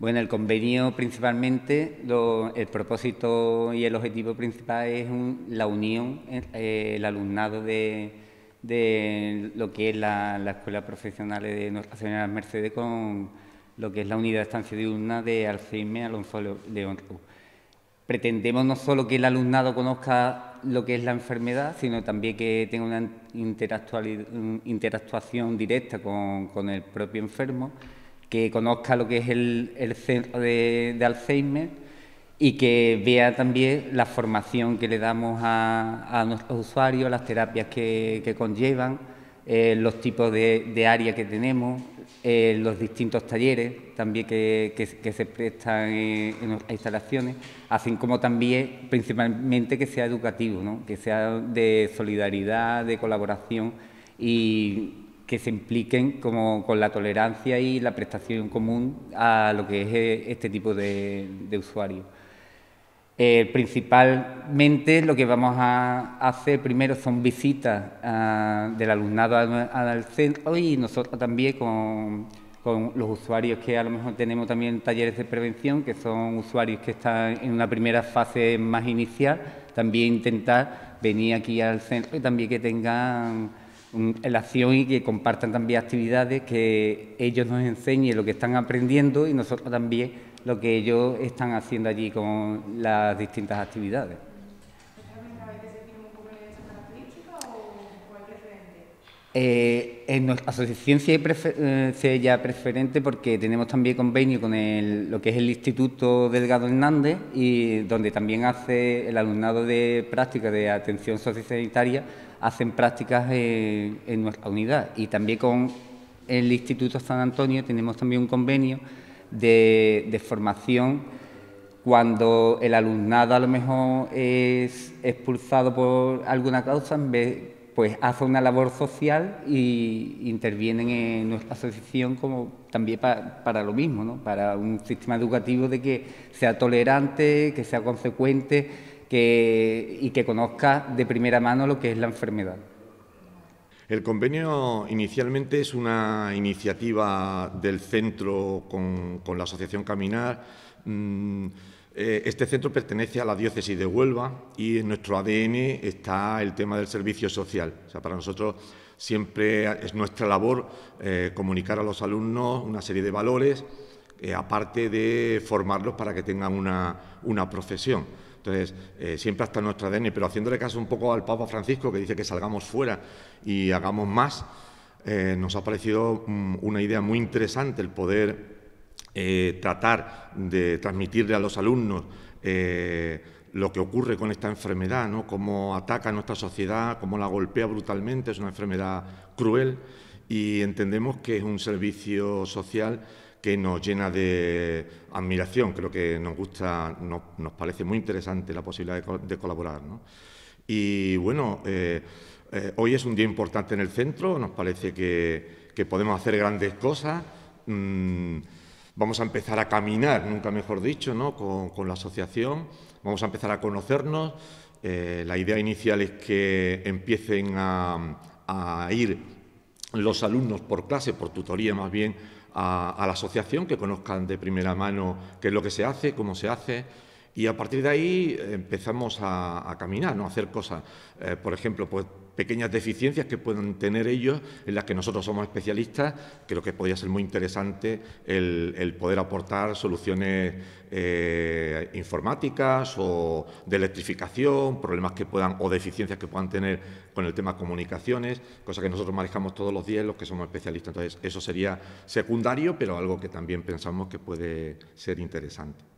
Bueno, el convenio principalmente, el propósito y el objetivo principal es la unión, eh, eh, el alumnado de, de, lo que es la, Escuela Profesional de Nuestra Señora Mercedes con lo que es la unidad de estancia diurna de Alzheimer Alonso León. Pretendemos no solo que el alumnado conozca lo que es la enfermedad, sino también que tenga una interactuación directa con, con el propio enfermo que conozca lo que es el, centro de, Alzheimer y que vea también la formación que le damos a, nuestros usuarios, las terapias que, conllevan, eh, los tipos de, de, área que tenemos, eh, los distintos talleres también que, se prestan en, nuestras instalaciones, así como también principalmente que sea educativo, que sea de solidaridad, de colaboración y que se impliquen como con la tolerancia y la prestación común a lo que es eh, este tipo de, usuarios. Eh, principalmente lo que vamos a hacer primero son visitas ah, del alumnado al, centro y nosotros también con, con, los usuarios que a lo mejor tenemos también talleres de prevención, que son usuarios que están en una primera fase más inicial, también intentar venir aquí al centro y también que tengan la acción y que compartan también actividades, que ellos nos enseñen lo que están aprendiendo y nosotros también lo que ellos están haciendo allí con las distintas actividades. Eh, en nuestra asociación sí, prefer eh, ya preferente porque tenemos también convenio con lo que es el Instituto Delgado Hernández y donde también hace el alumnado de práctica de atención sociosanitaria hacen prácticas en, nuestra unidad. Y también con el Instituto San Antonio tenemos también un convenio de, formación cuando el alumnado a lo mejor es expulsado por alguna causa, en vez, pues hace una labor social y intervienen en nuestra asociación como también para lo mismo, ¿no? para un sistema educativo de que sea tolerante, que sea consecuente y que conozca de primera mano lo que es la enfermedad. El convenio inicialmente es una iniciativa del centro con, la Asociación Caminar. Mm, eh, este centro pertenece a la diócesis de Huelva y en nuestro ADN está el tema del servicio social. sea, para nosotros siempre es nuestra labor eh, comunicar a los alumnos una serie de valores eh, aparte de formarlos para que tengan una, profesión. Entonces, eh, siempre hasta nuestra ADN, pero haciéndole caso un poco al Papa Francisco, que dice que salgamos fuera y hagamos más, eh, nos ha parecido mm, una idea muy interesante el poder tratar de transmitirle a los alumnos lo que ocurre con esta enfermedad, ¿no? cómo ataca a nuestra sociedad, cómo la golpea brutalmente, es una enfermedad cruel y entendemos que es un servicio social que nos llena de admiración, creo que nos gusta, nos, parece muy interesante la posibilidad de, colaborar. ¿no? Y bueno, eh, eh, hoy es un día importante en el centro, nos parece que, podemos hacer grandes cosas. Mm, vamos a empezar a caminar, nunca mejor dicho, ¿no? con, la asociación, vamos a empezar a conocernos. Eh, la idea inicial es que empiecen a ir los alumnos por clase, por tutoría más bien, a, la asociación, que conozcan de primera mano qué es lo que se hace, cómo se hace, y a partir de ahí eh, empezamos a, caminar, ¿no? a hacer cosas. Eh, por ejemplo, pues pequeñas deficiencias que puedan tener ellos, en las que nosotros somos especialistas, creo que podría ser muy interesante el, poder aportar soluciones eh, informáticas o de electrificación, problemas que puedan o deficiencias que puedan tener con el tema comunicaciones, cosa que nosotros manejamos todos los días los que somos especialistas. Entonces, eso sería secundario, pero algo que también pensamos que puede ser interesante.